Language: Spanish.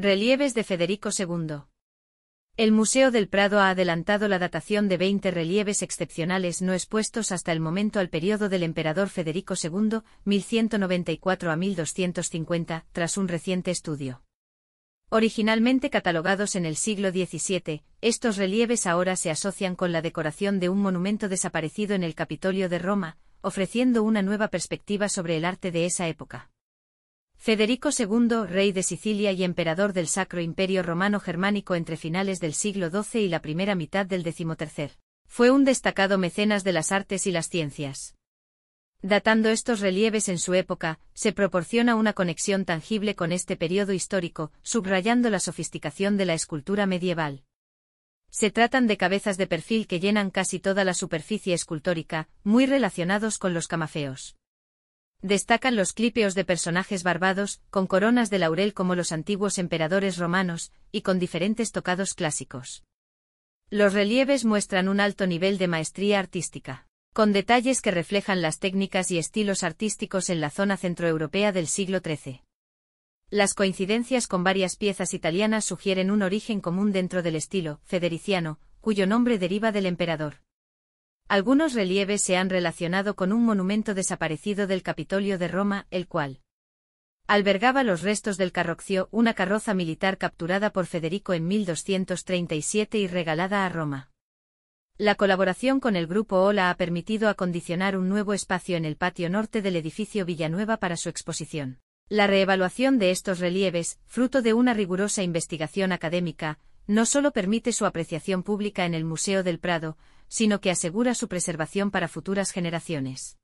Relieves de Federico II. El Museo del Prado ha adelantado la datación de 20 relieves excepcionales no expuestos hasta el momento al periodo del emperador Federico II, 1194 a 1250, tras un reciente estudio. Originalmente catalogados en el siglo XVII, estos relieves ahora se asocian con la decoración de un monumento desaparecido en el Capitolio de Roma, ofreciendo una nueva perspectiva sobre el arte de esa época. Federico II, rey de Sicilia y emperador del Sacro Imperio Romano Germánico entre finales del siglo XII y la primera mitad del XIII, fue un destacado mecenas de las artes y las ciencias. Datando estos relieves en su época, se proporciona una conexión tangible con este periodo histórico, subrayando la sofisticación de la escultura medieval. Se tratan de cabezas de perfil que llenan casi toda la superficie escultórica, muy relacionados con los camafeos. Destacan los clípeos de personajes barbados, con coronas de laurel como los antiguos emperadores romanos, y con diferentes tocados clásicos. Los relieves muestran un alto nivel de maestría artística, con detalles que reflejan las técnicas y estilos artísticos en la zona centroeuropea del siglo XIII. Las coincidencias con varias piezas italianas sugieren un origen común dentro del estilo federiciano, cuyo nombre deriva del emperador. Algunos relieves se han relacionado con un monumento desaparecido del Capitolio de Roma, el cual albergaba los restos del Carroccio, una carroza militar capturada por Federico en 1237 y regalada a Roma. La colaboración con el grupo Ola ha permitido acondicionar un nuevo espacio en el patio norte del edificio Villanueva para su exposición. La reevaluación de estos relieves, fruto de una rigurosa investigación académica, no solo permite su apreciación pública en el Museo del Prado, sino que asegura su preservación para futuras generaciones.